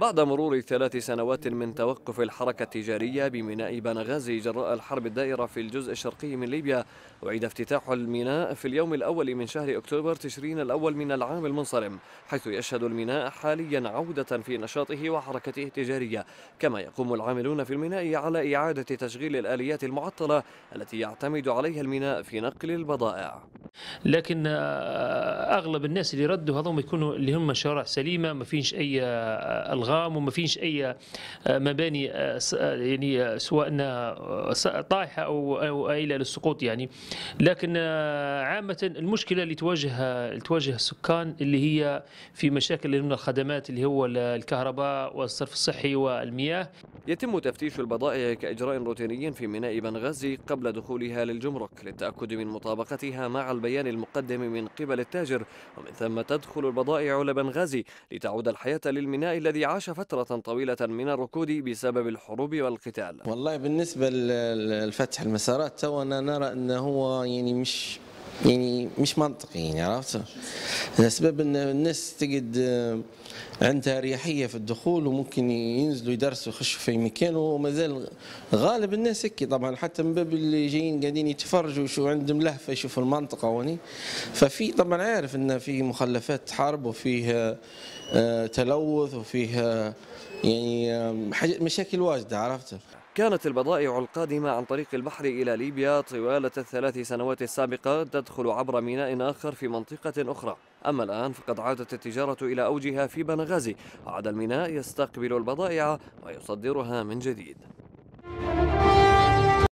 بعد مرور ثلاث سنوات من توقف الحركة التجارية بميناء بنغازي جراء الحرب الدائرة في الجزء الشرقي من ليبيا أعيد افتتاح الميناء في اليوم الأول من شهر أكتوبر تشرين الأول من العام المنصرم حيث يشهد الميناء حاليا عودة في نشاطه وحركته التجارية كما يقوم العاملون في الميناء على إعادة تشغيل الآليات المعطلة التي يعتمد عليها الميناء في نقل البضائع لكن آه، آه، اغلب الناس اللي ردوا هذوما يكونوا اللي هم شوارع سليمه ما فيش اي آه، الغام وما فيش اي مباني يعني سواء طايحه او او ايله للسقوط يعني لكن عامه المشكله اللي تواجه اللي تواجه السكان اللي هي في مشاكل من الخدمات اللي هو الكهرباء والصرف الصحي والمياه يتم تفتيش البضائع كاجراء روتيني في ميناء بنغازي قبل دخولها للجمرك للتاكد من مطابقتها مع البيان المقدم من قبل التاجر ومن ثم تدخل البضائع لبنغازي لتعود الحياة للميناء الذي عاش فترة طويلة من الركود بسبب الحروب والقتال والله بالنسبة لفتح المسارات تونا نرى أنه يعني مش يعني مش منطقي يعني عرفت الاسباب ان الناس تقعد آه، عندها اريحيه في الدخول وممكن ينزلوا يدرسوا يخشوا في مكان ومازال غالب الناس هكي طبعا حتى من باب اللي جايين قاعدين يتفرجوا شو عندهم لهفه يشوفوا المنطقه وني ففي طبعا عارف ان في مخلفات حرب وفيها آه، تلوث وفيها آه، يعني مشاكل واجده عرفت كانت البضائع القادمة عن طريق البحر إلى ليبيا طوال الثلاث سنوات السابقة تدخل عبر ميناء آخر في منطقة أخرى أما الآن فقد عادت التجارة إلى أوجها في بنغازي عاد الميناء يستقبل البضائع ويصدرها من جديد